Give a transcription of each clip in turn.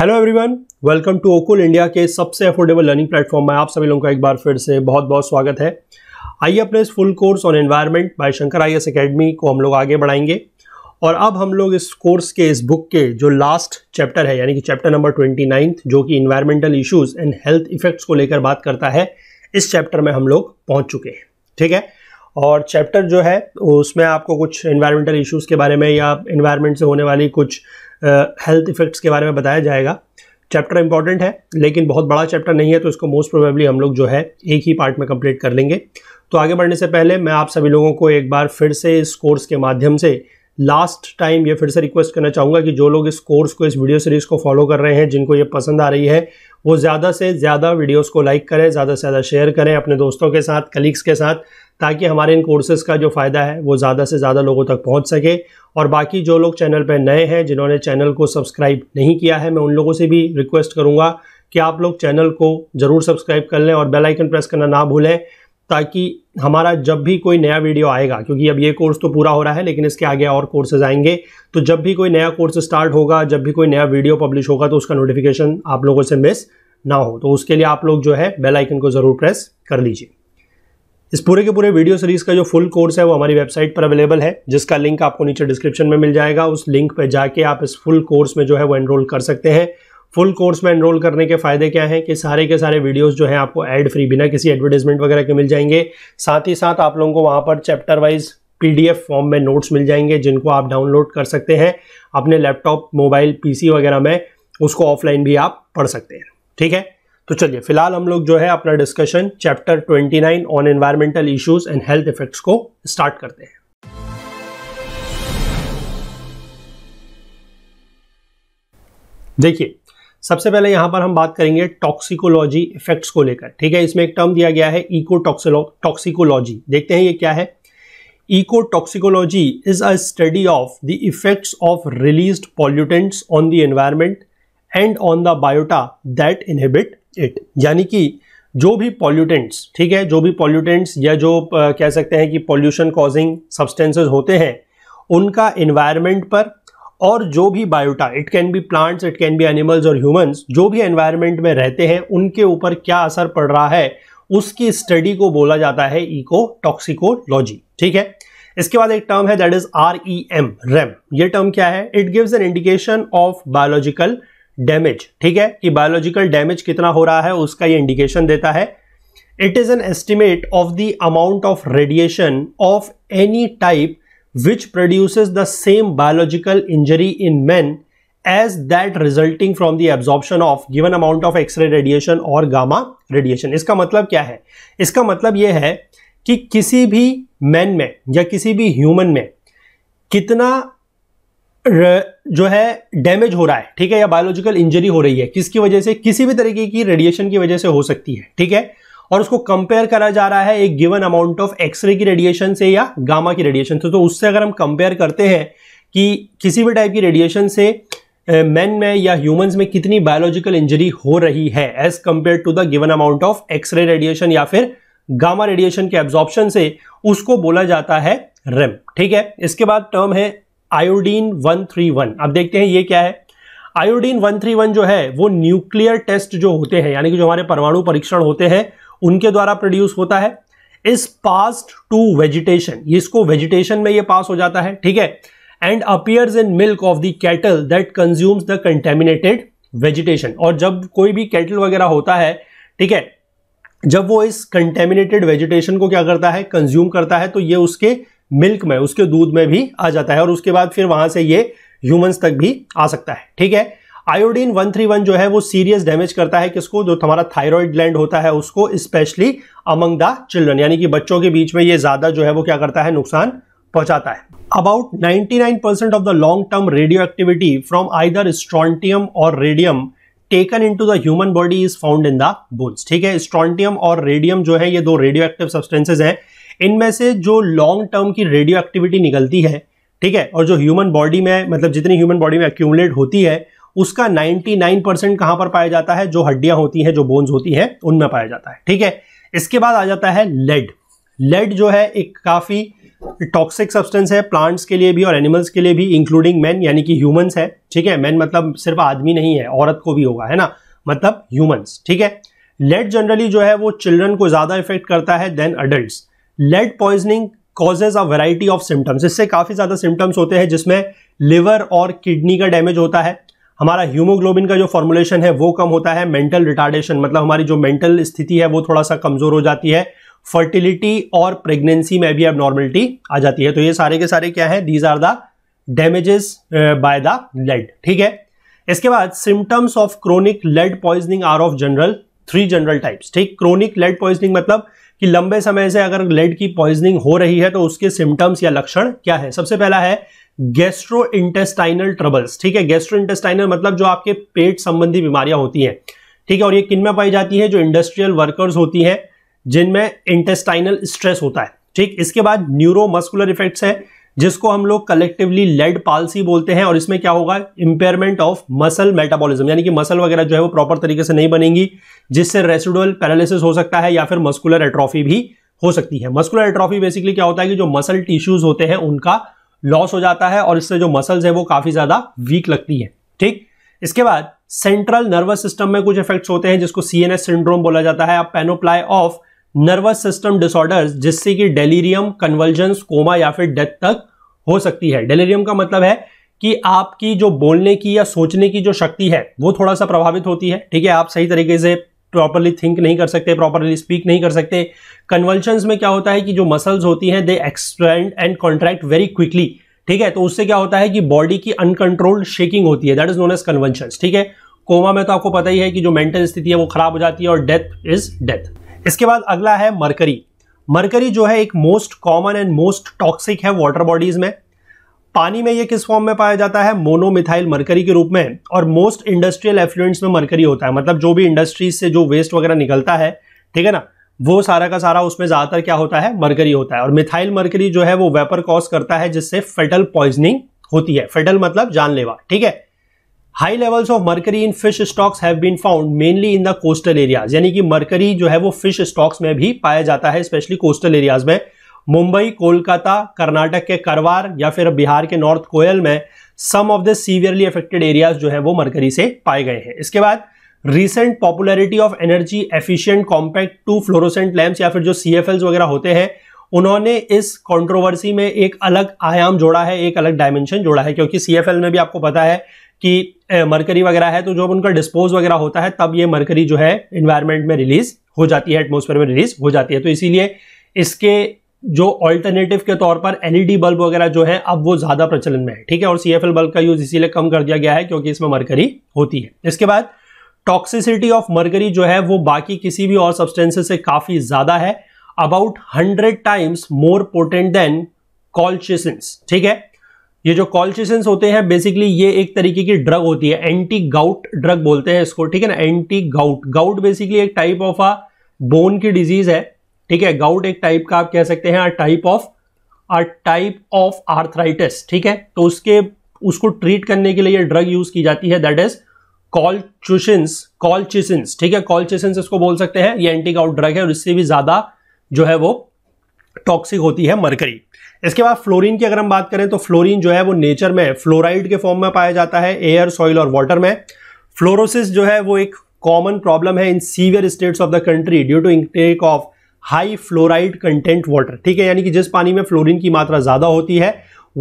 Hello everyone welcome to ओकुल India के सबसे अफोर्डेबल लर्निंग प्लेटफॉर्म में आप सभी लोगों का एक बार फिर से बहुत बहुत स्वागत है आइए अपने इस full course on environment by Shankar I S academy को हम लोग आगे बढ़ाएंगे और अब हम लोग इस कोर्स के इस बुक के जो लास्ट चैप्टर है यानी कि चैप्टर नंबर ट्वेंटी नाइन्थ जो कि environmental issues and health effects को लेकर बात करता है इस चैप्टर में हम लोग पहुँच चुके हैं ठीक है और चैप्टर जो है उसमें आपको कुछ इन्वायरमेंटल इश्यूज के बारे में या इन्वायरमेंट से होने वाली कुछ हेल्थ इफ़ेक्ट्स के बारे में बताया जाएगा चैप्टर इंपॉर्टेंट है लेकिन बहुत बड़ा चैप्टर नहीं है तो इसको मोस्ट प्रोबेबली हम लोग जो है एक ही पार्ट में कंप्लीट कर लेंगे तो आगे बढ़ने से पहले मैं आप सभी लोगों को एक बार फिर से इस कोर्स के माध्यम से लास्ट टाइम ये फिर से रिक्वेस्ट करना चाहूँगा कि जो लोग इस कोर्स को इस वीडियो सीरीज़ को फॉलो कर रहे हैं जिनको ये पसंद आ रही है वो ज़्यादा से ज़्यादा वीडियोस को लाइक करें ज़्यादा से ज़्यादा शेयर करें अपने दोस्तों के साथ कलीग्स के साथ ताकि हमारे इन कोर्सेज़ का जो फ़ायदा है वो ज़्यादा से ज़्यादा लोगों तक पहुँच सके और बाकी जो लोग चैनल पर नए हैं जिन्होंने चैनल को सब्सक्राइब नहीं किया है मैं उन लोगों से भी रिक्वेस्ट करूँगा कि आप लोग चैनल को ज़रूर सब्सक्राइब कर लें और बेलाइकन प्रेस करना ना भूलें ताकि हमारा जब भी कोई नया वीडियो आएगा क्योंकि अब ये कोर्स तो पूरा हो रहा है लेकिन इसके आगे और कोर्सेज आएंगे तो जब भी कोई नया कोर्स स्टार्ट होगा जब भी कोई नया वीडियो पब्लिश होगा तो उसका नोटिफिकेशन आप लोगों से मिस ना हो तो उसके लिए आप लोग जो है बेल आइकन को ज़रूर प्रेस कर लीजिए इस पूरे के पूरे वीडियो सीरीज़ का जो फुल कोर्स है वो हमारी वेबसाइट पर अवेलेबल है जिसका लिंक आपको नीचे डिस्क्रिप्शन में मिल जाएगा उस लिंक पर जाके आप इस फुल कोर्स में जो है वो एनरोल कर सकते हैं फुल कोर्स में एनरोल करने के फ़ायदे क्या हैं कि सारे के सारे वीडियोस जो हैं आपको एड फ्री बिना किसी एडवर्टाइजमेंट वगैरह के मिल जाएंगे साथ ही साथ आप लोगों को वहाँ पर चैप्टर वाइज पीडीएफ फॉर्म में नोट्स मिल जाएंगे जिनको आप डाउनलोड कर सकते हैं अपने लैपटॉप मोबाइल पीसी वगैरह में उसको ऑफलाइन भी आप पढ़ सकते हैं ठीक है तो चलिए फिलहाल हम लोग जो है अपना discussion chapter 29 on environmental issues and health effects को स्टार्ट करते हैं देखिए सबसे पहले यहां पर हम बात करेंगे टॉक्सिकोलॉजी इफेक्ट्स को लेकर ठीक है इसमें एक टर्म दिया गया है इको टॉक्सिकोलॉजी देखते हैं ये क्या है ecotoxicology is a study of the effects of release pollutants on the environment and on the biota that inhabit it यानी कि जो भी पॉल्यूटेंट्स ठीक है जो भी पॉल्यूटेंट्स या जो कह सकते हैं कि पॉल्यूशन कॉजिंग सब्सटेंसेज होते हैं उनका एनवायरमेंट पर और जो भी biota it can be plants it can be animals और ह्यूमंस जो भी एनवायरमेंट में रहते हैं उनके ऊपर क्या असर पड़ रहा है उसकी स्टडी को बोला जाता है इको टॉक्सिकोलॉजी ठीक है इसके बाद एक टर्म है that is R E M rem ये टर्म क्या है it gives an indication of biological damage ठीक है कि बायोलॉजिकल डैमेज कितना हो रहा है उसका ये इंडिकेशन देता है it is an estimate of the amount of radiation of any type which produces the same biological injury in men as that resulting from the absorption of given amount of x-ray radiation or gamma radiation इसका मतलब क्या है इसका मतलब यह है कि किसी भी मैन में या किसी भी ह्यूमन में कितना जो है डैमेज हो रहा है ठीक है या बायोलॉजिकल इंजरी हो रही है किसकी वजह से किसी भी तरीके की रेडिएशन की वजह से हो सकती है ठीक है और उसको कंपेयर करा जा रहा है एक गिवन अमाउंट ऑफ एक्सरे की रेडिएशन से या गामा की रेडिएशन से तो उससे अगर हम कंपेयर करते हैं कि किसी भी टाइप की रेडिएशन से मैन में या ह्यूमंस में कितनी बायोलॉजिकल इंजरी हो रही है as compared to the given amount of x ray radiation या फिर गामा रेडिएशन के एब्जॉर्प्शन से उसको बोला जाता है रेम ठीक है इसके बाद टर्म है आयोडीन 131 अब देखते हैं ये क्या है आयोडीन 131 जो है वो न्यूक्लियर टेस्ट जो होते हैं यानी कि जो हमारे परमाणु परीक्षण होते हैं उनके द्वारा प्रोड्यूस होता है इज पास्ड टू वेजिटेशन इसको वेजिटेशन में ये पास हो जाता है ठीक है and appears in milk of the cattle that consumes the contaminated vegetation और जब कोई भी कैटल वगैरह होता है ठीक है जब वो इस कंटेमिनेटेड वेजिटेशन को क्या करता है कंज्यूम करता है तो ये उसके मिल्क में उसके दूध में भी आ जाता है और उसके बाद फिर वहां से ये ह्यूमंस तक भी आ सकता है ठीक है आयोडीन 131 जो है वो सीरियस डैमेज करता है किसको जो हमारा थायराइड ग्लैंड होता है उसको स्पेशली अमंग द चिल्ड्रन यानी कि बच्चों के बीच में ये ज्यादा जो है वो क्या करता है नुकसान पहुंचाता है about 99% of the long term radioactivity from either strontium और radium taken into the human body is found in the bones ठीक है स्ट्रॉन्टियम और रेडियम जो है ये दो रेडियो एक्टिव सब्सटेंसेज हैं इनमें से जो लॉन्ग टर्म की रेडियो एक्टिविटी निकलती है ठीक है और जो ह्यूमन बॉडी में मतलब जितनी ह्यूमन बॉडी में एक्यूमुलेट होती है उसका 99 परसेंट कहां पर पाया जाता है जो हड्डियां होती हैं जो बोन्स होती हैं उनमें पाया जाता है ठीक है इसके बाद आ जाता है लेड लेड जो है एक काफ़ी टॉक्सिक सब्सटेंस है प्लांट्स के लिए भी और एनिमल्स के लिए भी इंक्लूडिंग मैन यानी कि ह्यूमंस है ठीक है मैन मतलब सिर्फ आदमी नहीं है औरत को भी होगा है ना मतलब ह्यूमंस ठीक है लेड जनरली जो है वो चिल्ड्रन को ज़्यादा इफेक्ट करता है than adult lead poisoning causes a variety of symptoms इससे काफ़ी ज़्यादा सिम्टम्स होते हैं जिसमें लिवर और किडनी का डैमेज होता है हमारा ह्यूमोग्लोबिन का जो फॉर्मुलेशन है वो कम होता है मेंटल रिटार्डेशन मतलब हमारी जो मेंटल स्थिति है वो थोड़ा सा कमजोर हो जाती है फर्टिलिटी और प्रेगनेंसी में भी अब नॉर्मलिटी आ जाती है तो ये सारे के सारे क्या है these are the damages by the lead ठीक है इसके बाद symptoms of chronic lead poisoning are of general three general types ठीक क्रोनिक लेड पॉइजनिंग मतलब कि लंबे समय से अगर लेड की पॉइजनिंग हो रही है तो उसके सिम्टम्स या लक्षण क्या है सबसे पहला है गेस्ट्रो इंटेस्टाइनल ट्रबल्स ठीक है गेस्ट्रो इंटेस्टाइनल मतलब जो आपके पेट संबंधी बीमारियां होती हैं ठीक है और ये किन में पाई जाती है जो इंडस्ट्रियल वर्कर्स होती हैं जिनमें इंटेस्टाइनल स्ट्रेस होता है ठीक इसके बाद न्यूरोमस्कुलर इफेक्ट्स है जिसको हम लोग कलेक्टिवली लेड पालसी बोलते हैं और इसमें क्या होगा इंपेयरमेंट ऑफ मसल मेटाबॉलिज्म यानी कि मसल वगैरह जो है वो प्रॉपर तरीके से नहीं बनेंगी जिससे रेसिडुअल पैरालिसिस हो सकता है या फिर मस्कुलर एट्रॉफी भी हो सकती है मस्कुलर एट्रॉफी बेसिकली क्या होता है कि जो मसल टिश्यूज होते हैं उनका लॉस हो जाता है और इससे जो मसल्स है वो काफी ज्यादा वीक लगती है ठीक इसके बाद सेंट्रल नर्वस सिस्टम में कुछ इफेक्ट्स होते हैं जिसको सी सिंड्रोम बोला जाता है अब panoply of nervous system disorders जिससे कि डेलीरियम कन्वर्जेंस कोमा या फिर डेथ तक हो सकती है डेलीरियम का मतलब है कि आपकी जो बोलने की या सोचने की जो शक्ति है वो थोड़ा सा प्रभावित होती है ठीक है आप सही तरीके से प्रॉपरली थिंक नहीं कर सकते प्रॉपरली स्पीक नहीं कर सकते कन्वल्शंस में क्या होता है कि जो मसल्स होती हैं they expand and contract very quickly ठीक है तो उससे क्या होता है कि बॉडी की अनकंट्रोल्ड शेकिंग होती है that is known as convulsions ठीक है कोमा में तो आपको पता ही है कि जो मेंटल स्थिति है वो खराब हो जाती है और डेथ इज डेथ इसके बाद अगला है मरकरी मरकरी जो है एक most common and most toxic है वाटर बॉडीज में पानी में ये किस फॉर्म में पाया जाता है मोनोमिथाइल मरकरी के रूप में और मोस्ट इंडस्ट्रियल एफ्लुएंट्स में मरकरी होता है मतलब जो भी इंडस्ट्रीज से जो वेस्ट वगैरह निकलता है ठीक है ना वो सारा का सारा उसमें ज़्यादातर क्या होता है मरकरी होता है और मिथाइल मरकरी जो है वो वेपर कॉज करता है जिससे फेटल पॉइजनिंग होती है फेटल मतलब जानलेवा ठीक है high levels of mercury in fish stocks have been found mainly in the coastal areas यानी कि मरकरी जो है वो फिश स्टॉक्स में भी पाया जाता है स्पेशली कोस्टल एरियाज में मुंबई कोलकाता कर्नाटक के करवार या फिर बिहार के नॉर्थ कोयल में some of the severely affected areas जो है वो मरकरी से पाए गए हैं इसके बाद recent popularity of energy efficient compact to fluorescent lamp या फिर जो सी वगैरह होते हैं उन्होंने इस कंट्रोवर्सी में एक अलग आयाम जोड़ा है एक अलग डायमेंशन जोड़ा है क्योंकि सी में भी आपको पता है कि मरकरी वगैरह है तो जब उनका डिस्पोज वगैरह होता है तब ये मरकरी जो है इन्वायरमेंट में रिलीज हो जाती है एटमोसफेयर में रिलीज हो जाती है तो इसीलिए इसके जो ऑल्टरनेटिव के तौर पर एलईडी बल्ब e वगैरह जो है अब वो ज़्यादा प्रचलन में है ठीक है और सीएफएल बल्ब का यूज़ इसीलिए कम कर दिया गया है क्योंकि इसमें मरकरी होती है इसके बाद टॉक्सिसिटी ऑफ मरकरी जो है वो बाकी किसी भी और सब्सटेंसेस से काफ़ी ज़्यादा है about hundred times more potent than colchicines ठीक है ये जो कॉल्चिसन्स होते हैं बेसिकली ये एक तरीके की ड्रग होती है एंटी गाउट ड्रग बोलते हैं इसको ठीक है ना एंटी गाउट गाउट बेसिकली एक टाइप ऑफ अ बोन की डिजीज है ठीक है गाउट एक टाइप का आप कह सकते हैं type of a type of arthritis ठीक है तो उसके उसको ट्रीट करने के लिए ड्रग यूज की जाती है दैट इज कॉलचुशंस कॉलचिसंस ठीक है कॉलचिसंस इसको बोल सकते हैं ये एंटी गाउट ड्रग है और इससे भी ज्यादा जो है वो टॉक्सिक होती है मरकरी इसके बाद फ्लोरीन की अगर हम बात करें तो फ्लोरीन जो है वो नेचर में फ्लोराइड के फॉर्म में पाया जाता है एयर सॉइल और वाटर में फ्लोरोसिस जो है वो एक कॉमन प्रॉब्लम है in severe states of the country due to intake of high fluoride content water ठीक है यानी कि जिस पानी में फ्लोरीन की मात्रा ज़्यादा होती है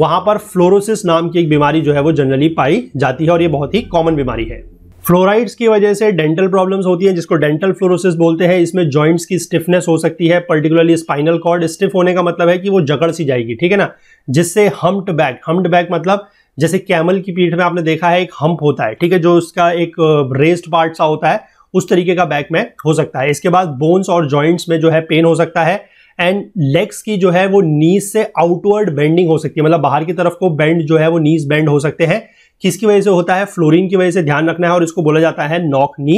वहां पर फ्लोरोसिस नाम की एक बीमारी जो है वो जनरली पाई जाती है और ये बहुत ही कॉमन बीमारी है फ्लोराइड्स की वजह से डेंटल प्रॉब्लम्स होती हैं जिसको डेंटल फ्लोरोसिस बोलते हैं इसमें जॉइंट्स की स्टिफनेस हो सकती है पर्टिकुलरली स्पाइनल कॉर्ड स्टिफ होने का मतलब है कि वो जकड़ सी जाएगी ठीक है ना जिससे हम्ड बैक हम्ड बैक मतलब जैसे कैमल की पीठ में आपने देखा है एक हम्प होता है ठीक है जो उसका एक रेस्ट पार्ट सा होता है उस तरीके का बैक में हो सकता है इसके बाद बोन्स और जॉइंट्स में जो है पेन हो सकता है एंड लेग्स की जो है वो नीज से आउटवर्ड बेंडिंग हो सकती है मतलब बाहर की तरफ को बेंड जो है वो नीज बेंड हो सकते हैं किसकी वजह से होता है फ्लोरिन की वजह से ध्यान रखना है और इसको बोला जाता है नॉक नी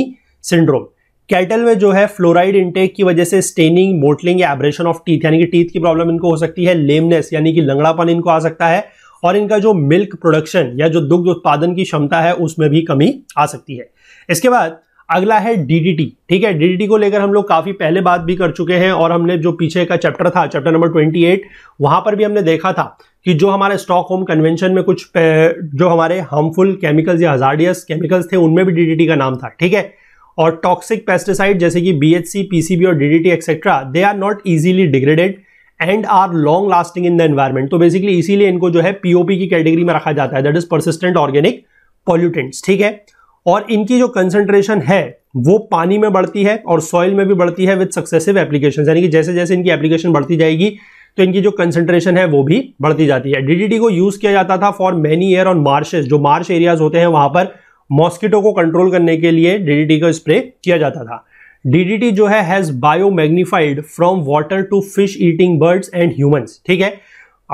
सिंड्रोम कैटल में जो है फ्लोराइड इंटेक की वजह से स्टेनिंग मोटलिंग या एब्रेशन ऑफ टीथ यानी कि टीथ की प्रॉब्लम इनको हो सकती है लेमनेस यानी कि लंगड़ापन इनको आ सकता है और इनका जो मिल्क प्रोडक्शन या जो दुग्ध उत्पादन की क्षमता है उसमें भी कमी आ सकती है इसके बाद अगला है डीडीटी ठीक है डीडीटी को लेकर हम लोग काफी पहले बात भी कर चुके हैं और हमने जो पीछे का चैप्टर था चैप्टर नंबर 28 वहां पर भी हमने देखा था कि जो हमारे स्टॉक होम कन्वेंशन में कुछ जो हमारे हार्मफुल केमिकल्स या हजार्डियस केमिकल्स थे उनमें भी डीडीटी का नाम था ठीक है और टॉक्सिक पेस्टिसाइड जैसे कि बीएचसी पीसीबी और DDT etcetera they are not easily degraded and are long lasting in the environment तो बेसिकली इसीलिए इनको जो है पीओपी की कैटेगरी में रखा जाता है that is persistent organic pollutants ठीक है और इनकी जो कंसंट्रेशन है वो पानी में बढ़ती है और सॉइल में भी बढ़ती है विद सक्सेसिव एप्लीकेशन यानी कि जैसे जैसे इनकी एप्लीकेशन बढ़ती जाएगी तो इनकी जो कंसंट्रेशन है वो भी बढ़ती जाती है डीडीटी को यूज किया जाता था for many year on marshes जो मार्श एरियाज होते हैं वहां पर मॉस्किटो को कंट्रोल करने के लिए डीडीटी का स्प्रे किया जाता था डीडीटी जो है has biomagnified from water to fish eating birds and humans ठीक है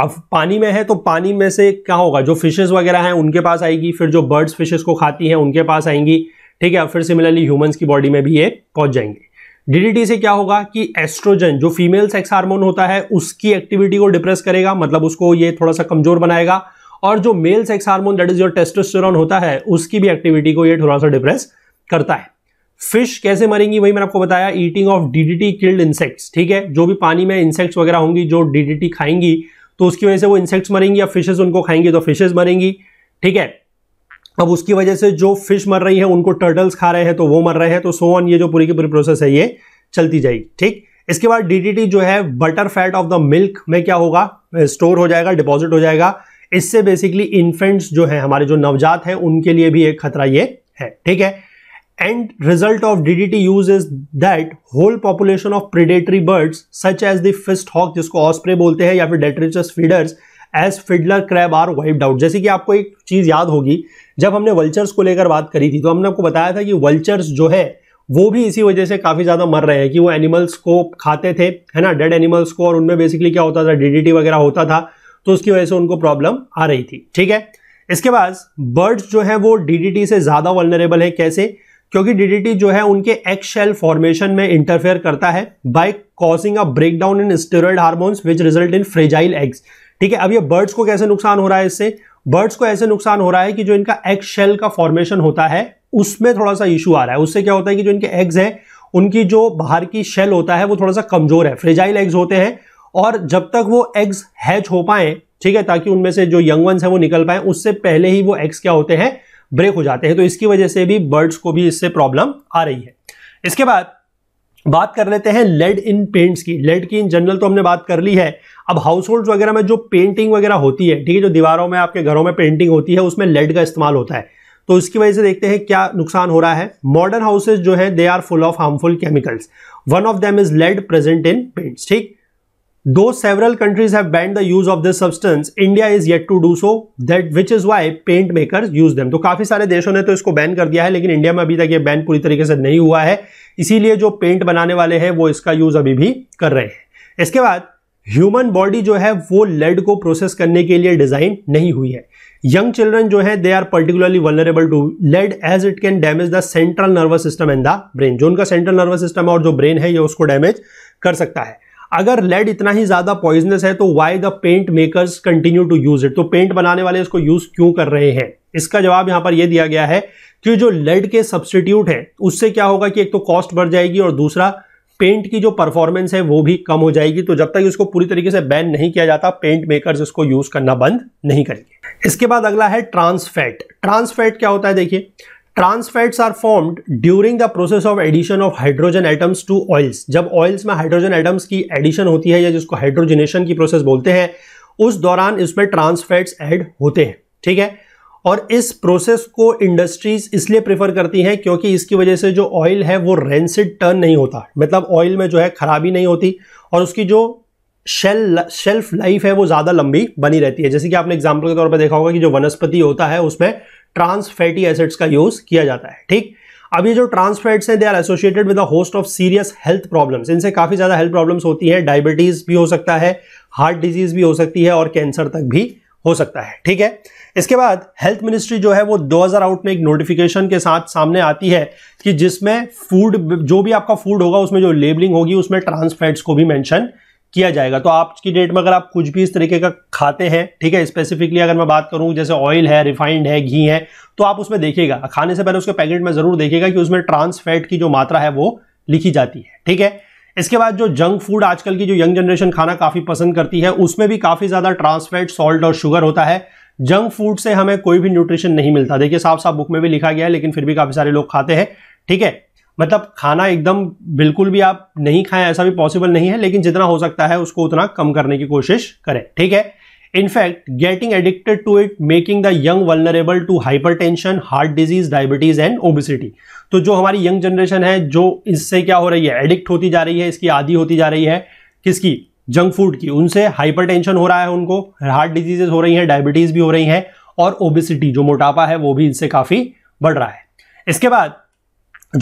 अब पानी में है तो पानी में से क्या होगा जो फिशेस वगैरह हैं उनके पास आएगी फिर जो बर्ड्स फिशेस को खाती हैं उनके पास आएंगी ठीक है फिर सिमिलरली ह्यूमंस की बॉडी में भी ये पहुंच जाएंगे डीडीटी से क्या होगा कि एस्ट्रोजन जो फीमेल सेक्स हार्मोन होता है उसकी एक्टिविटी को डिप्रेस करेगा मतलब उसको ये थोड़ा सा कमजोर बनाएगा और जो male sex hormone that is your testosterone होता है उसकी भी एक्टिविटी को ये थोड़ा सा डिप्रेस करता है फिश कैसे मरेंगी वही मैंने आपको बताया eating of DDT killed insects ठीक है जो भी पानी में इंसेक्ट्स वगैरह होंगी जो डीडीटी खाएंगी तो उसकी वजह से वो इंसेक्ट्स मरेंगी या फिशेज उनको खाएंगी तो फिशेज मरेंगी ठीक है अब उसकी वजह से जो फिश मर रही है उनको टर्टल्स खा रहे हैं तो वो मर रहे हैं तो सो ऑन ये जो पूरी की पूरी प्रोसेस है ये चलती जाएगी ठीक इसके बाद डीडीटी जो है butter fat of the milk में क्या होगा स्टोर हो जाएगा डिपॉजिट हो जाएगा इससे बेसिकली इन्फेंट्स जो है हमारे जो नवजात हैं उनके लिए भी एक खतरा ये है ठीक है End result the DDT use is that whole population of predatory birds such as the fish hawk जिसको ऑस्प्रे बोलते हैं या फिर detritus feeders as fiddler crab are wiped out जैसे कि आपको एक चीज़ याद होगी जब हमने वल्चर्स को लेकर बात करी थी तो हमने आपको बताया था कि वल्चर्स जो है वो भी इसी वजह से काफ़ी ज़्यादा मर रहे हैं कि वो एनिमल्स को खाते थे है ना डेड एनिमल्स को और उनमें बेसिकली क्या होता था डीडीटी वगैरह होता था तो उसकी वजह से उनको प्रॉब्लम आ रही थी ठीक है इसके बाद बर्ड्स जो है वो डीडीटी से ज़्यादा वलनरेबल है कैसे क्योंकि डीडीटी जो है उनके एक्स शेल फॉर्मेशन में इंटरफेयर करता है by causing a breakdown in steroid hormones which result in fragile eggs ठीक है अब ये बर्ड्स को कैसे नुकसान हो रहा है इससे बर्ड्स को ऐसे नुकसान हो रहा है कि जो इनका एक्स शेल का फॉर्मेशन होता है उसमें थोड़ा सा इशू आ रहा है उससे क्या होता है कि जो इनके एग्स हैं उनकी जो बाहर की शेल होता है वो थोड़ा सा कमजोर है फ्रेजाइल एग्स होते हैं और जब तक वो एग्स हैच हो पाए ठीक है ताकि उनमें से जो यंग वंस हैं वो निकल पाए उससे पहले ही वो एग्स क्या होते हैं ब्रेक हो जाते हैं तो इसकी वजह से भी बर्ड्स को भी इससे प्रॉब्लम आ रही है इसके बाद बात कर लेते हैं लेड इन पेंट्स की लेड की इन जनरल तो हमने बात कर ली है अब हाउस होल्ड वगैरह में जो पेंटिंग वगैरह होती है ठीक है जो दीवारों में आपके घरों में पेंटिंग होती है उसमें लेड का इस्तेमाल होता है तो इसकी वजह से देखते हैं क्या नुकसान हो रहा है मॉडर्न हाउसेज जो है they are full of harmful chemicals one of them is lead present in paints ठीक Though several countries have banned the use of this substance, India is yet to do so. That which is why paint makers use them. तो काफी सारे देशों ने तो इसको ban कर दिया है लेकिन इंडिया में अभी तक ये बैन पूरी तरीके से नहीं हुआ है इसीलिए जो पेंट बनाने वाले हैं वो इसका यूज अभी भी कर रहे हैं इसके बाद ह्यूमन बॉडी जो है वो लेड को प्रोसेस करने के लिए डिजाइन नहीं हुई है यंग चिल्ड्रन जो है they are particularly vulnerable to lead as it can damage the central nervous system and the brain जो उनका सेंट्रल नर्वस सिस्टम और जो ब्रेन है ये उसको डैमेज कर सकता है अगर लेड इतना ही ज्यादा पॉइजनस है तो why the paint makers continue to use it तो पेंट बनाने वाले इसको यूज क्यों कर रहे हैं इसका जवाब यहां पर यह दिया गया है कि जो लेड के सब्सटीट्यूट है उससे क्या होगा कि एक तो कॉस्ट बढ़ जाएगी और दूसरा पेंट की जो परफॉर्मेंस है वो भी कम हो जाएगी तो जब तक इसको पूरी तरीके से बैन नहीं किया जाता पेंट मेकर्स इसको यूज करना बंद नहीं करेंगे इसके बाद अगला है ट्रांसफैट ट्रांसफैट क्या होता है देखिए trans fats are formed during the process of addition of hydrogen atoms to oils जब ऑयल्स में हाइड्रोजन एटम्स की एडिशन होती है या जिसको हाइड्रोजनेशन की प्रोसेस बोलते हैं उस दौरान इसमें ट्रांस फैट्स ऐड होते हैं ठीक है और इस प्रोसेस को इंडस्ट्रीज इसलिए प्रेफर करती हैं क्योंकि इसकी वजह से जो ऑयल है वो रेंसिड टर्न नहीं होता मतलब ऑयल में जो है खराबी नहीं होती और उसकी जो शेल शेल्फ लाइफ है वो ज़्यादा लंबी बनी रहती है जैसे कि आपने एग्जाम्पल के तौर पर देखा होगा कि जो वनस्पति होता है उसमें ट्रांस फैटी एसिड्स का यूज किया जाता है ठीक अब ये जो ट्रांसफैट्स हैं they are associated with a host of serious health problems इनसे काफ़ी ज़्यादा हेल्थ प्रॉब्लम्स होती हैं डायबिटीज़ भी हो सकता है हार्ट डिजीज भी हो सकती है और कैंसर तक भी हो सकता है ठीक है इसके बाद हेल्थ मिनिस्ट्री जो है वो 2000 आउट में एक नोटिफिकेशन के साथ सामने आती है कि जिसमें फूड जो भी आपका फूड होगा उसमें जो लेबलिंग होगी उसमें ट्रांसफैट्स को भी मेंशन किया जाएगा तो आज की डेट में अगर आप कुछ भी इस तरीके का खाते हैं ठीक है स्पेसिफिकली अगर मैं बात करूं जैसे ऑयल है रिफाइंड है घी है तो आप उसमें देखिएगा खाने से पहले उसके पैकेट में जरूर देखिएगा कि उसमें ट्रांस फैट की जो मात्रा है वो लिखी जाती है ठीक है इसके बाद जो जंक फूड आजकल की जो यंग जनरेशन खाना काफ़ी पसंद करती है उसमें भी काफ़ी ज़्यादा ट्रांसफैट सॉल्ट और शुगर होता है जंक फूड से हमें कोई भी न्यूट्रिशन नहीं मिलता देखिए साफ साफ बुक में भी लिखा गया है लेकिन फिर भी काफ़ी सारे लोग खाते हैं ठीक है मतलब खाना एकदम बिल्कुल भी आप नहीं खाएं ऐसा भी पॉसिबल नहीं है लेकिन जितना हो सकता है उसको उतना कम करने की कोशिश करें ठीक है in fact getting addicted to it making the young vulnerable to hypertension heart disease diabetes and obesity तो जो हमारी यंग जनरेशन है जो इससे क्या हो रही है एडिक्ट होती जा रही है इसकी आदि होती जा रही है किसकी जंक फूड की उनसे टेंशन हो रहा है उनको हार्ट डिजीजेस हो रही हैं डायबिटीज भी हो रही हैं और ओबिसिटी जो मोटापा है वो भी इनसे काफ़ी बढ़ रहा है इसके बाद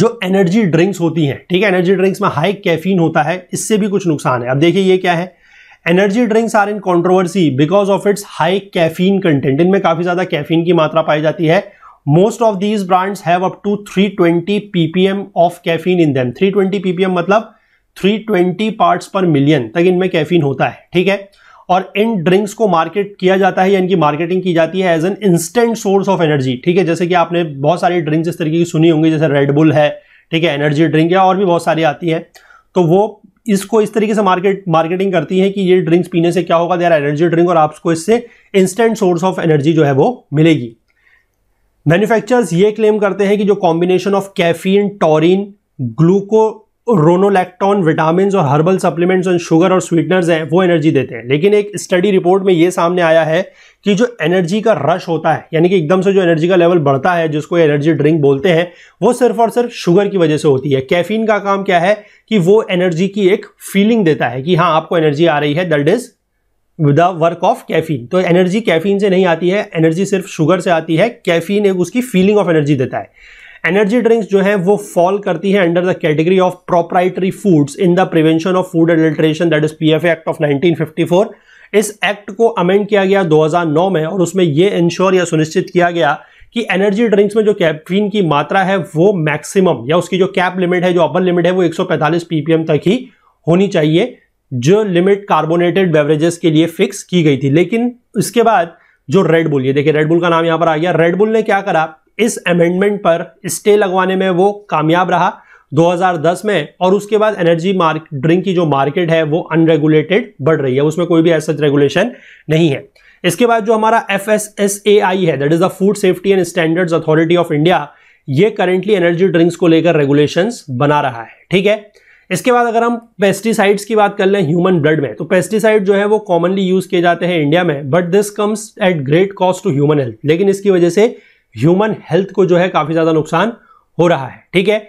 जो एनर्जी ड्रिंक्स होती हैं ठीक है एनर्जी ड्रिंक्स में हाई कैफीन होता है इससे भी कुछ नुकसान है अब देखिए ये क्या है energy drinks are in controversy because of its high caffeine content इनमें काफी ज्यादा कैफीन की मात्रा पाई जाती है most of these brands have up to 320 ppm of caffeine in them 320 ppm मतलब 320 पार्ट्स पर मिलियन तक इनमें कैफीन होता है ठीक है और इन ड्रिंक्स को मार्केट किया जाता है या इनकी मार्केटिंग की जाती है as an instant source of energy ठीक है जैसे कि आपने बहुत सारी ड्रिंक्स इस तरीके की सुनी होंगी जैसे रेडबुल है ठीक है एनर्जी ड्रिंक है और भी बहुत सारी आती हैं तो वो इसको इस तरीके से मार्केट मार्केटिंग करती है कि ये ड्रिंक्स पीने से क्या होगा देर एनर्जी ड्रिंक और आपको इससे इंस्टेंट सोर्स ऑफ एनर्जी जो है वो मिलेगी मैन्युफैक्चरर्स ये क्लेम करते हैं कि जो combination of caffeine taurine glucuronolactone vitamin और हर्बल सप्लीमेंट्स और शुगर और स्वीटनर्स हैं वो एनर्जी देते हैं लेकिन एक स्टडी रिपोर्ट में ये सामने आया है कि जो एनर्जी का रश होता है यानी कि एकदम से जो एनर्जी का लेवल बढ़ता है जिसको एनर्जी ड्रिंक बोलते हैं वो सिर्फ और सिर्फ शुगर की वजह से होती है कैफीन का काम क्या है कि वो एनर्जी की एक फीलिंग देता है कि हाँ आपको एनर्जी आ रही है that is the work of caffeine तो एनर्जी कैफीन से नहीं आती है एनर्जी सिर्फ शुगर से आती है कैफीन एक उसकी फीलिंग ऑफ एनर्जी देता है एनर्जी ड्रिंक्स जो है वो फॉल करती है under the category of proprietary foods in the prevention of food adulteration that is PFA act of 1954 इस एक्ट को अमेंड किया गया 2009 में और उसमें ये इंश्योर या सुनिश्चित किया गया कि एनर्जी ड्रिंक्स में जो कैफीन की मात्रा है वो मैक्सिमम या उसकी जो कैप लिमिट है जो अपर लिमिट है वो 145 पीपीएम तक ही होनी चाहिए जो लिमिट कार्बोनेटेड बेवरेजेस के लिए फिक्स की गई थी लेकिन इसके बाद जो रेडबुल ये देखिए रेडबुल का नाम यहां पर आ गया रेडबुल ने क्या करा इस अमेंडमेंट पर स्टे लगवाने में वो कामयाब रहा 2010 में और उसके बाद एनर्जी मार्क ड्रिंक की जो मार्केट है वो अनरेगुलेटेड बढ़ रही है उसमें कोई भी ऐसा रेगुलेशन नहीं है इसके बाद जो हमारा F S S A I है that is the food safety and standards authority of India ये करेंटली एनर्जी ड्रिंक्स को लेकर रेगुलेशंस बना रहा है ठीक है इसके बाद अगर हम पेस्टिसाइड्स की बात कर लें ह्यूमन ब्लड में तो पेस्टिसाइड जो है वो कॉमनली यूज किए जाते हैं इंडिया में but this comes at great cost to human health लेकिन इसकी वजह से ह्यूमन हेल्थ को जो है काफी ज्यादा नुकसान हो रहा है ठीक है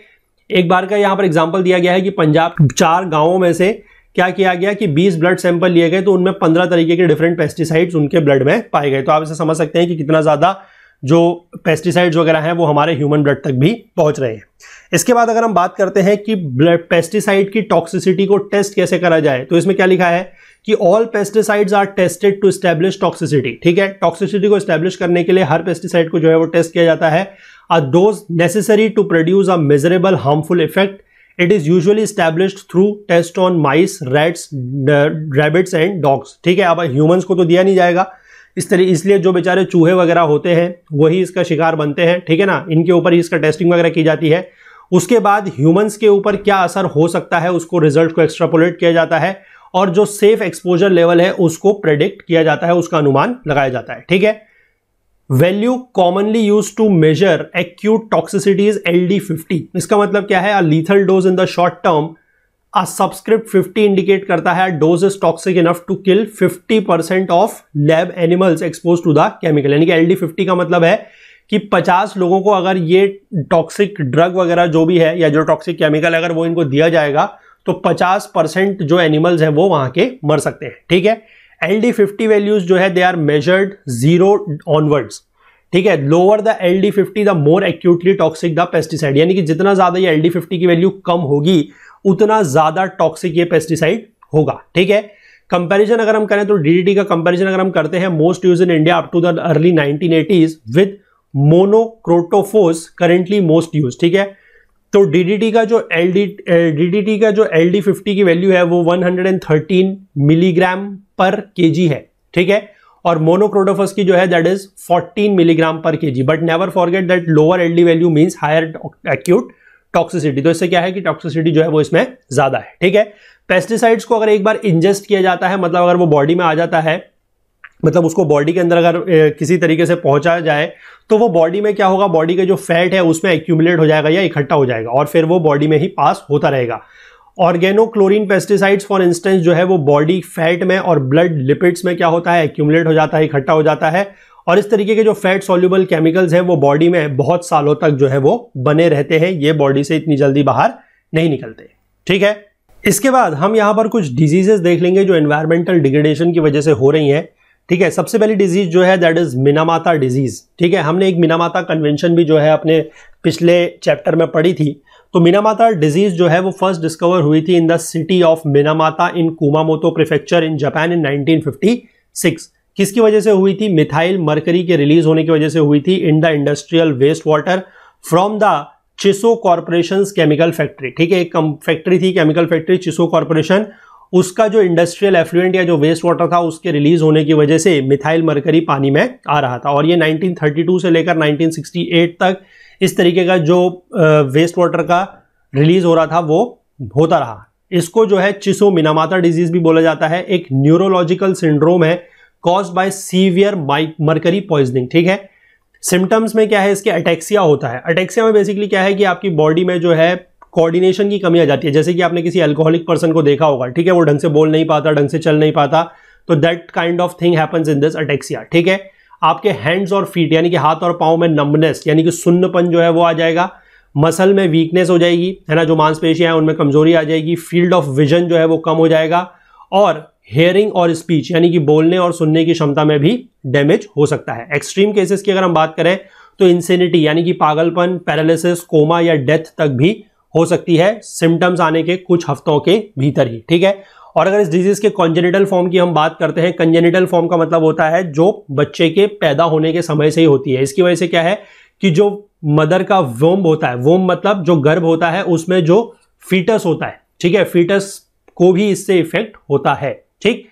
एक बार का यहां पर एग्जाम्पल दिया गया है कि पंजाब चार गांवों में से क्या किया गया कि 20 ब्लड सैंपल लिए गए तो उनमें 15 तरीके के डिफरेंट पेस्टिसाइड्स उनके ब्लड में पाए गए तो आप इसे समझ सकते हैं कि कितना ज़्यादा जो पेस्टिसाइड्स वगैरह हैं वो हमारे ह्यूमन ब्लड तक भी पहुंच रहे हैं इसके बाद अगर हम बात करते हैं कि ब्लड पेस्टिसाइड की टॉक्सिसिटी को टेस्ट कैसे करा जाए तो इसमें क्या लिखा है कि all pesticides are tested to establish toxicity ठीक है टॉक्सिसिटी को स्टैब्लिश करने के लिए हर पेस्टिसाइड को जो है वो टेस्ट किया जाता है a dose necessary to produce a measurable harmful effect it is usually established through test on mice rats rabbits and dogs ठीक है अब ह्यूमन्स को तो दिया नहीं जाएगा इस तरह इसलिए जो बेचारे चूहे वगैरह होते हैं वही इसका शिकार बनते हैं ठीक है ना इनके ऊपर ही इसका टेस्टिंग वगैरह की जाती है उसके बाद ह्यूमंस के ऊपर क्या असर हो सकता है उसको रिजल्ट को एक्स्ट्रापोलेट किया जाता है और जो सेफ एक्सपोजर लेवल है उसको प्रेडिक्ट किया जाता है उसका अनुमान लगाया जाता है ठीक है value commonly use to measure acute toxicity is L D fifty इसका मतलब क्या है a lethal dose in the short term a subscript fifty indicate करता है dose is toxic enough to kill fifty percent of lab animals expose to the chemical यानी कि L D fifty का मतलब है कि 50 लोगों को अगर ये टॉक्सिक ड्रग वगैरह जो भी है या जो टॉक्सिक केमिकल अगर वो इनको दिया जाएगा तो 50 परसेंट जो एनिमल्स हैं वो वहां के मर सकते हैं ठीक है एल डी फिफ्टी वैल्यूज जो है they are measured zero onwards ठीक है lower the L D fifty the more acutely toxic the pesticide यानी कि जितना ज़्यादा ये एल डी फिफ्टी की वैल्यू कम होगी उतना ज़्यादा टॉक्सिक ये पेस्टिसाइड होगा ठीक है कंपैरिजन अगर हम करें तो डीडीटी का कंपैरिजन अगर हम करते हैं most use in India up to the early eighties with monocrotophos currently most use ठीक है तो डी का जो एल डी का जो एल डी फिफ्टी की वैल्यू है वो 113 मिलीग्राम पर के है ठीक है और मोनोक्रोडोफस की जो है दैट इज 14 मिलीग्राम पर जी but never forget that lower L D value means higher acute toxicity तो इससे क्या है कि टॉक्सिसिटी जो है वो इसमें ज्यादा है ठीक है पेस्टिसाइड्स को अगर एक बार इंजेस्ट किया जाता है मतलब अगर वो बॉडी में आ जाता है मतलब उसको बॉडी के अंदर अगर किसी तरीके से पहुंचा जाए तो वो बॉडी में क्या होगा बॉडी के जो फैट है उसमें एक्यूमुलेट हो जाएगा या इकट्ठा हो जाएगा और फिर वो बॉडी में ही पास होता रहेगा ऑर्गेनोक्लोरीन पेस्टिसाइड्स फॉर इंस्टेंस जो है वो बॉडी फैट में और ब्लड लिपिड्स में क्या होता है एक्यूमुलेट हो जाता है इकट्ठा हो जाता है और इस तरीके के जो फैट सॉल्यूबल केमिकल्स हैं वो बॉडी में बहुत सालों तक जो है वो बने रहते हैं ये बॉडी से इतनी जल्दी बाहर नहीं निकलते ठीक है इसके बाद हम यहाँ पर कुछ डिजीजेस देख लेंगे जो एन्वायरमेंटल डिग्रेडेशन की वजह से हो रही हैं ठीक है सबसे पहली डिजीज़ जो है दैट इज़ मिनामाता डिजीज़ ठीक है हमने एक मिनामाता कन्वेंशन भी जो है अपने पिछले चैप्टर में पढ़ी थी तो मिनामाता डिजीज़ जो है वो फर्स्ट डिस्कवर हुई थी in the city of Minamata in Kumamoto prefecture in Japan in 1956 किसकी वजह से हुई थी मिथाइल मरकरी के रिलीज होने की वजह से हुई थी in the industrial waste water from the Chisso corporation chemical factory ठीक है एक फैक्ट्री थी केमिकल फैक्ट्री चिसो कॉरपोरेशन उसका जो इंडस्ट्रियल एफ्लुएंट या जो वेस्ट वाटर था उसके रिलीज होने की वजह से मिथाइल मरकरी पानी में आ रहा था और ये 1932 से लेकर 1968 तक इस तरीके का जो वेस्ट वाटर का रिलीज हो रहा था वो होता रहा इसको जो है चिसो मिनामाता डिजीज भी बोला जाता है एक न्यूरोलॉजिकल सिंड्रोम है कॉज बाय सीवियर माइक मरकरी पॉइजनिंग ठीक है सिम्टम्स में क्या है इसके अटैक्सिया होता है अटैक्सिया में बेसिकली क्या है कि आपकी बॉडी में जो है कोऑर्डिनेशन की कमी आ जाती है जैसे कि आपने किसी अल्कोहलिक पर्सन को देखा होगा ठीक है वो ढंग से बोल नहीं पाता ढंग से चल नहीं पाता तो that kind of thing happens in this ataxia ठीक है आपके हैंड्स और फीट यानी कि हाथ और पाँव में नंबनेस यानी कि सुन्नपन जो है वो आ जाएगा मसल में वीकनेस हो जाएगी है ना जो मांसपेशियां हैं उनमें कमजोरी आ जाएगी फील्ड ऑफ विजन जो है वो कम हो जाएगा और हेयरिंग और स्पीच यानी कि बोलने और सुनने की क्षमता में भी डैमेज हो सकता है एक्सट्रीम केसेस की अगर हम बात करें तो इंसेनिटी यानी कि पागलपन पैरालिसिस कोमा या डेथ तक भी हो सकती है सिम्टम्स आने के कुछ हफ्तों के भीतर ही ठीक है और अगर इस डिजीज के कॉन्जेनिटल फॉर्म की हम बात करते हैं कंजेनिटल फॉर्म का मतलब होता है जो बच्चे के पैदा होने के समय से ही होती है इसकी वजह से क्या है कि जो मदर का वोम्ब होता है वोम मतलब जो गर्भ होता है उसमें जो फीटस होता है ठीक है फीटस को भी इससे इफेक्ट होता है ठीक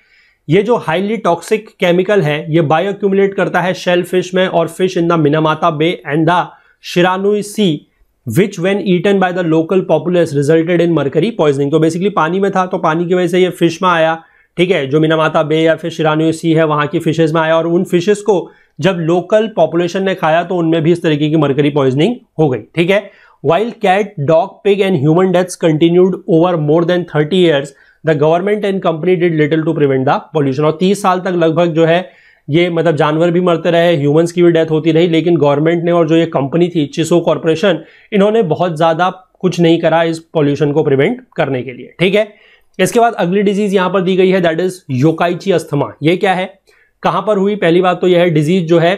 ये जो हाईली टॉक्सिक केमिकल है ये बायोक्यूमुलेट करता है शेल फिश में और fish in the Minamata bay and the Shiranui sea which when eaten by the local populars resulted in mercury poisoning तो बेसिकली पानी में था तो पानी की वजह से ये फिश में आया ठीक है जो मिनामाता बे या फिर शिरानु सी है वहाँ की फिशेज में आया और उन फिशेज को जब लोकल पॉपुलेशन ने खाया तो उनमें भी इस तरीके की मरकरी पॉइजनिंग हो गई ठीक है while cat dog pig and human deaths continued over more than thirty years the government and company did little to prevent the pollution और तीस साल तक लगभग जो है ये मतलब जानवर भी मरते रहे ह्यूमंस की भी डेथ होती रही लेकिन गवर्नमेंट ने और जो ये कंपनी थी चिसो कॉरपोरेशन इन्होंने बहुत ज़्यादा कुछ नहीं करा इस पॉल्यूशन को प्रिवेंट करने के लिए ठीक है इसके बाद अगली डिजीज यहां पर दी गई है दैट इज योकाइची अस्थमा ये क्या है कहां पर हुई पहली बात तो यह है डिजीज जो है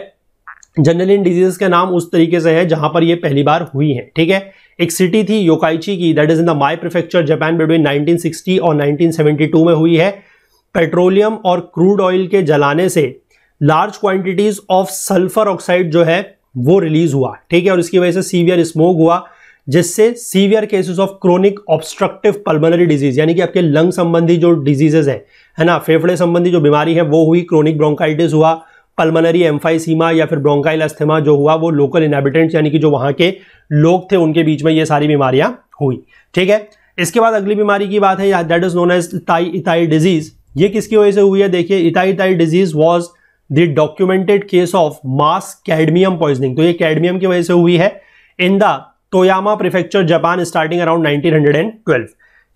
जनरल इन डिजीज के नाम उस तरीके से है जहां पर यह पहली बार हुई है ठीक है एक सिटी थी योकाइची की that is in the Mie prefecture Japan between 1960 और 1972 में हुई है पेट्रोलियम और क्रूड ऑयल के जलाने से large quantities of sulphur oxide जो है वो रिलीज हुआ ठीक है और इसकी वजह से सीवियर स्मोक हुआ जिससे severe cases of chronic obstructive pulmonary disease यानी कि आपके लंग संबंधी जो डिजीजेज है है ना फेफड़े संबंधी जो बीमारी है वो हुई क्रोनिक ब्रोंकाइटिस हुआ पल्मोनरी एम्फाइसीमा या फिर ब्रोंकाइल अस्थेमा जो हुआ वो लोकल इनहेबिटेंट यानी कि जो वहां के लोग थे उनके बीच में ये सारी बीमारियां हुई ठीक है इसके बाद अगली बीमारी की बात है that is known as itai itai disease ये किसकी वजह से हुई है देखिए itai itai disease was the documented case of mass cadmium poisoning तो ये कैडमियम की वजह से हुई है in the Toyama prefecture Japan starting around nineteen hundred and twelve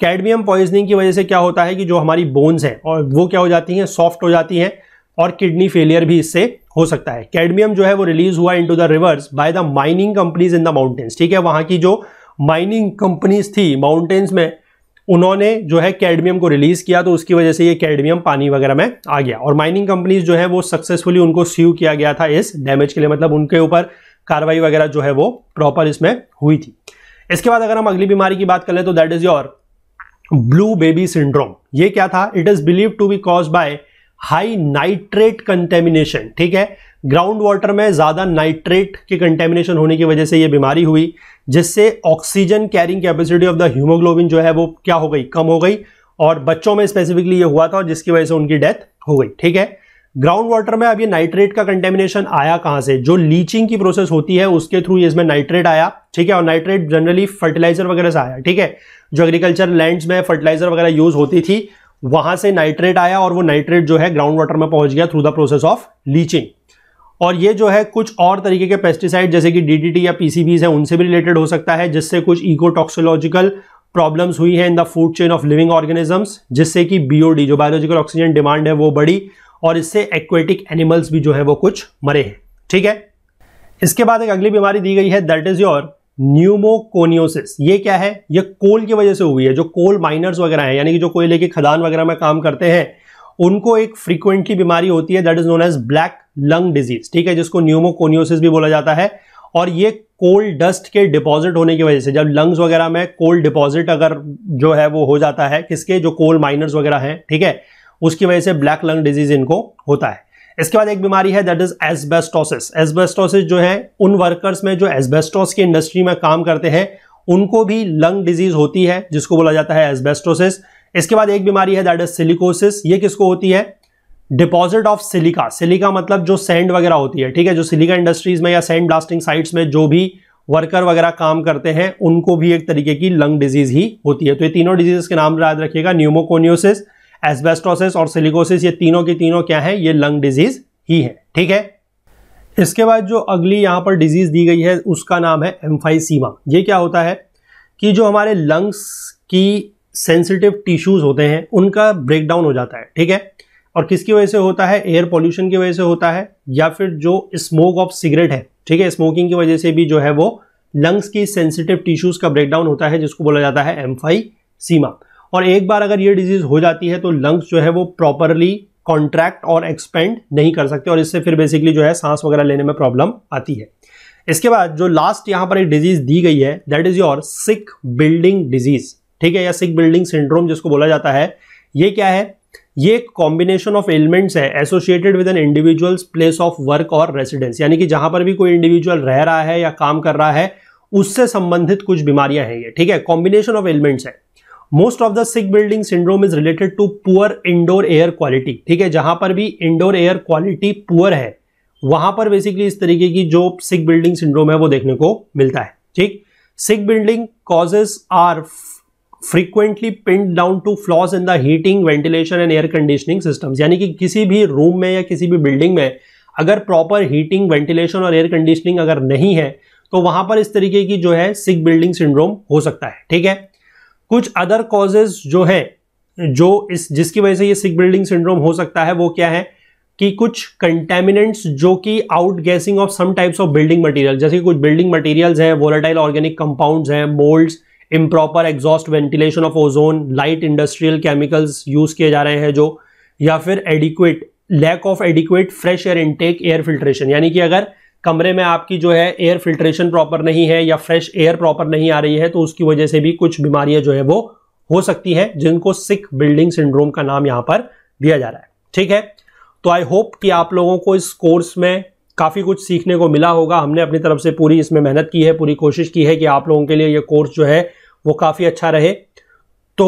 cadmium poisoning की वजह से क्या होता है कि जो हमारी बोन्स हैं और वो क्या हो जाती हैं सॉफ्ट हो जाती हैं और किडनी फेलियर भी इससे हो सकता है कैडमियम जो है वो रिलीज हुआ into the rivers by the mining companies in the mountains ठीक है वहां की जो माइनिंग कंपनीज थी माउंटेन्स में उन्होंने जो है कैडमियम को रिलीज किया तो उसकी वजह से ये कैडमियम पानी वगैरह में आ गया और माइनिंग कंपनीज जो है वो सक्सेसफुली उनको सीव किया गया था इस डैमेज के लिए मतलब उनके ऊपर कार्रवाई वगैरह जो है वो प्रॉपर इसमें हुई थी इसके बाद अगर हम अगली बीमारी की बात कर ले तो that is your blue baby syndrome ये क्या था it is believe to be cause by high nitrate contamination ठीक है ग्राउंड वाटर में ज़्यादा नाइट्रेट के कंटेमिनेशन होने की वजह से ये बीमारी हुई जिससे oxygen carrying capacity of the haemoglobin जो है वो क्या हो गई कम हो गई और बच्चों में स्पेसिफिकली ये हुआ था जिसकी वजह से उनकी डेथ हो गई ठीक है ग्राउंड वाटर में अब ये नाइट्रेट का कंटेमिनेशन आया कहाँ से जो लीचिंग की प्रोसेस होती है उसके थ्रू इसमें नाइट्रेट आया ठीक है और नाइट्रेट जनरली फर्टिलाइजर वगैरह से आया ठीक है जो एग्रीकल्चर लैंड्स में फर्टिलाइजर वगैरह यूज होती थी वहां से नाइट्रेट आया और वो नाइट्रेट जो है ग्राउंड वाटर में पहुंच गया through the process of leaching और ये जो है कुछ और तरीके के पेस्टिसाइड जैसे कि डीडीटी या पीसीबीज है उनसे भी रिलेटेड हो सकता है जिससे कुछ इकोटॉक्सोलॉजिकल प्रॉब्लम्स हुई है in the food chain of living organisms जिससे कि बीओडी जो बायोलॉजिकल ऑक्सीजन डिमांड है वो बढ़ी और इससे एक्वेटिक एनिमल्स भी जो है वो कुछ मरे हैं ठीक है इसके बाद एक अगली बीमारी दी गई है दैट इज योर न्यूमोकोनियोसिस ये क्या है ये कोल की वजह से हुई है जो कोल माइनर्स वगैरह हैं यानी कि जो कोयले की खदान वगैरह में काम करते हैं उनको एक फ्रीक्वेंटली बीमारी होती है that is known as black lung disease ठीक है जिसको न्यूमोकोनियोसिस भी बोला जाता है और ये कोल्ड डस्ट के डिपॉजिट होने की वजह से जब लंग्स वगैरह में कोल्ड डिपॉजिट अगर जो है वो हो जाता है किसके जो कोल माइनर्स वगैरह हैं ठीक है उसकी वजह से ब्लैक लंग डिजीज इनको होता है इसके बाद एक बीमारी है दैट इज एसबेस्टोसिस एसबेस्टोसिस जो है उन वर्कर्स में जो एसबेस्टोस की इंडस्ट्री में काम करते हैं उनको भी लंग डिजीज होती है जिसको बोला जाता है एसबेस्टोसिस इसके बाद एक बीमारी है दैट इज सिलिकोसिस ये किसको होती है डिपॉजिट ऑफ सिलिका सिलिका मतलब जो सैंड वगैरह होती है ठीक है जो सिलिका इंडस्ट्रीज में या सैंड ब्लास्टिंग साइट्स में जो भी वर्कर वगैरह काम करते हैं उनको भी एक तरीके की लंग डिजीज ही होती है तो ये तीनों डिजीज के नाम याद रखिएगा न्यूमोकोनियोसिस एस्बेस्टोसिस और सिलिकोसिस ये तीनों के तीनों क्या है ये लंग डिजीज ही है ठीक है इसके बाद जो अगली यहाँ पर डिजीज दी गई है उसका नाम है एम्फाइसीमा ये क्या होता है कि जो हमारे लंग्स की सेंसिटिव टिश्यूज होते हैं उनका ब्रेकडाउन हो जाता है ठीक है और किसकी वजह से होता है एयर पॉल्यूशन की वजह से होता है या फिर जो स्मोक ऑफ सिगरेट है ठीक है स्मोकिंग की वजह से भी जो है वो लंग्स की सेंसिटिव टिश्यूज का ब्रेकडाउन होता है जिसको बोला जाता है एम्फाई सीमा और एक बार अगर ये डिजीज हो जाती है तो लंग्स जो है वो प्रॉपरली कॉन्ट्रैक्ट और एक्सपेंड नहीं कर सकते और इससे फिर बेसिकली जो है सांस वगैरह लेने में प्रॉब्लम आती है इसके बाद जो लास्ट यहाँ पर एक डिजीज दी गई है that is your sick building disease ठीक है या सिक बिल्डिंग सिंड्रोम जिसको बोला जाता है ये क्या है ये कॉम्बिनेशन ऑफ एलिमेंट्स है associated with an individuals place of work और रेसिडेंस यानी कि जहां पर भी कोई इंडिविजुअल रह रहा है या काम कर रहा है उससे संबंधित कुछ बीमारियां हैं ये ठीक है कॉम्बिनेशन ऑफ एलिमेंट्स है most of the sick building syndrome is related to poor indoor air quality ठीक है जहां पर भी इंडोर एयर क्वालिटी पुअर है वहां पर बेसिकली इस तरीके की जो सिक बिल्डिंग सिंड्रोम है वो देखने को मिलता है ठीक sick building causes are frequently pinned down to flaws in the heating ventilation and air conditioning system यानी कि किसी भी रूम में या किसी भी बिल्डिंग में अगर प्रॉपर हीटिंग वेंटिलेशन और एयर कंडीशनिंग अगर नहीं है तो वहां पर इस तरीके की जो है सिक बिल्डिंग सिंड्रोम हो सकता है ठीक है कुछ अदर कॉजेज जो है जो इस जिसकी वजह से ये सिक बिल्डिंग सिंड्रोम हो सकता है वो क्या है कि कुछ कंटेमिनेंट्स जो कि outgassing of some types of building material जैसे कुछ बिल्डिंग मटेरियल्स हैं वोलाटाइल ऑर्गेनिक कंपाउंड्स हैं moulds improper exhaust ventilation of ozone light industrial chemicals use किए जा रहे हैं जो या फिर adequate lack of adequate fresh air intake air filtration यानी कि अगर कमरे में आपकी जो है एयर फिल्ट्रेशन प्रॉपर नहीं है या फ्रेश एयर प्रॉपर नहीं आ रही है तो उसकी वजह से भी कुछ बीमारियां जो है वो हो सकती हैं जिनको सिक बिल्डिंग सिंड्रोम का नाम यहाँ पर दिया जा रहा है ठीक है तो आई होप कि आप लोगों को इस कोर्स में काफ़ी कुछ सीखने को मिला होगा हमने अपनी तरफ से पूरी इसमें मेहनत की है पूरी कोशिश की है कि आप लोगों के लिए ये कोर्स जो है वो काफ़ी अच्छा रहे तो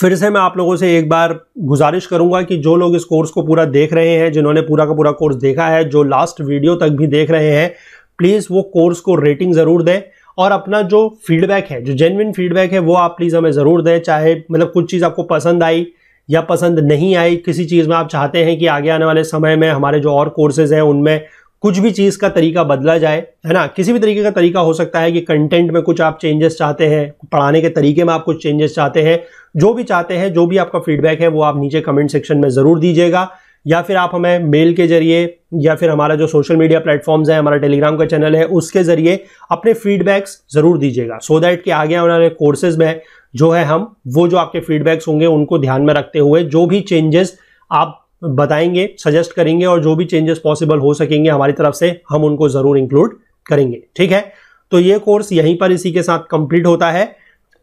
फिर से मैं आप लोगों से एक बार गुजारिश करूंगा कि जो लोग इस कोर्स को पूरा देख रहे हैं जिन्होंने पूरा का पूरा कोर्स देखा है जो लास्ट वीडियो तक भी देख रहे हैं प्लीज़ वो कोर्स को रेटिंग ज़रूर दें और अपना जो फीडबैक है जो जेनविन फीडबैक है वो आप प्लीज़ हमें ज़रूर दें चाहे मतलब कुछ चीज़ आपको पसंद आई या पसंद नहीं आई किसी चीज़ में आप चाहते हैं कि आगे आने वाले समय में हमारे जो और कोर्सेज हैं उनमें कुछ भी चीज़ का तरीका बदला जाए है ना किसी भी तरीके का तरीका हो सकता है कि कंटेंट में कुछ आप चेंजेस चाहते हैं पढ़ाने के तरीके में आप कुछ चेंजेस चाहते हैं जो भी चाहते हैं जो भी आपका फीडबैक है वो आप नीचे कमेंट सेक्शन में ज़रूर दीजिएगा या फिर आप हमें मेल के जरिए या फिर हमारा जो सोशल मीडिया प्लेटफॉर्म्स है हमारा टेलीग्राम का चैनल है उसके ज़रिए अपने फीडबैक्स ज़रूर दीजिएगा सो so दैट कि आगे आने वाले कोर्सेज में जो है हम वो जो आपके फीडबैक्स होंगे उनको ध्यान में रखते हुए जो भी चेंजेस आप बताएंगे सजेस्ट करेंगे और जो भी चेंजेस पॉसिबल हो सकेंगे हमारी तरफ से हम उनको ज़रूर इंक्लूड करेंगे ठीक है तो ये कोर्स यहीं पर इसी के साथ कंप्लीट होता है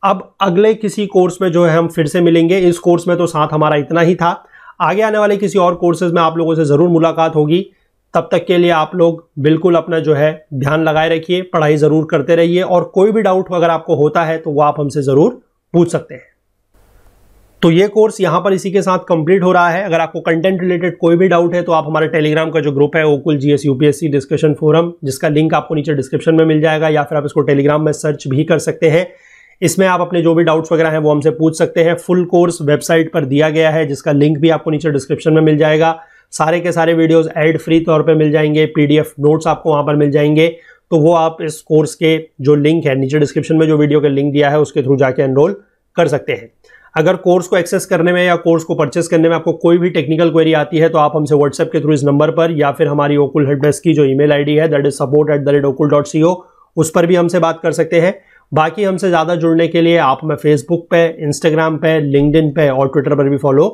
अब अगले किसी कोर्स में जो है हम फिर से मिलेंगे इस कोर्स में तो साथ हमारा इतना ही था आगे आने वाले किसी और कोर्सेज में आप लोगों से ज़रूर मुलाकात होगी तब तक के लिए आप लोग बिल्कुल अपना जो है ध्यान लगाए रखिए पढ़ाई ज़रूर करते रहिए और कोई भी डाउट अगर आपको होता है तो वो आप हमसे ज़रूर पूछ सकते हैं तो ये कोर्स यहाँ पर इसी के साथ कंप्लीट हो रहा है अगर आपको कंटेंट रिलेटेड कोई भी डाउट है तो आप हमारे टेलीग्राम का जो ग्रुप है ओकुल जीएस यूपीएससी डिस्कशन फोरम जिसका लिंक आपको नीचे डिस्क्रिप्शन में मिल जाएगा या फिर आप इसको टेलीग्राम में सर्च भी कर सकते हैं इसमें आप अपने जो भी डाउट्स वगैरह हैं वो हमसे पूछ सकते हैं फुल कोर्स वेबसाइट पर दिया गया है जिसका लिंक भी आपको नीचे डिस्क्रिप्शन में मिल जाएगा सारे के सारे वीडियोस एड फ्री तौर पे मिल जाएंगे पीडीएफ नोट्स आपको वहाँ पर मिल जाएंगे तो वो आप इस कोर्स के जो लिंक है नीचे डिस्क्रिप्शन में जो वीडियो का लिंक दिया है उसके थ्रू जाके एनरोल कर सकते हैं अगर कोर्स को एक्सेस करने में या कोर्स को परचेस करने में आपको कोई भी टेक्निकल क्वेरी आती है तो आप हमसे व्हाट्सएप के थ्रू इस नंबर पर या फिर हमारी ओकुल हेल्प डेस्क की जो ईमेल आईडी है that is support at the rate ओकुल डॉट सी ओ उस पर भी हमसे बात कर सकते हैं बाकी हमसे ज़्यादा जुड़ने के लिए आप हमें फेसबुक पे इंस्टाग्राम पे लिंकड पे और ट्विटर पर भी फॉलो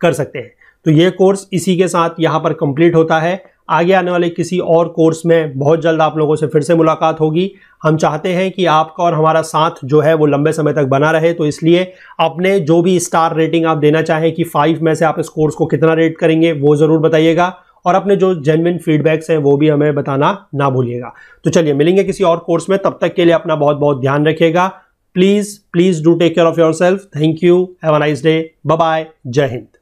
कर सकते हैं तो ये कोर्स इसी के साथ यहाँ पर कंप्लीट होता है आगे आने वाले किसी और कोर्स में बहुत जल्द आप लोगों से फिर से मुलाकात होगी हम चाहते हैं कि आपका और हमारा साथ जो है वो लंबे समय तक बना रहे तो इसलिए अपने जो भी स्टार रेटिंग आप देना चाहें कि फाइव में से आप इस कोर्स को कितना रेट करेंगे वो ज़रूर बताइएगा और अपने जो जेनविन फीडबैक्स हैं वो भी हमें बताना ना भूलिएगा तो चलिए मिलेंगे किसी और कोर्स में तब तक के लिए अपना बहुत बहुत ध्यान रखिएगा please please do take care of yourself thank you have a nice day bye जय हिंद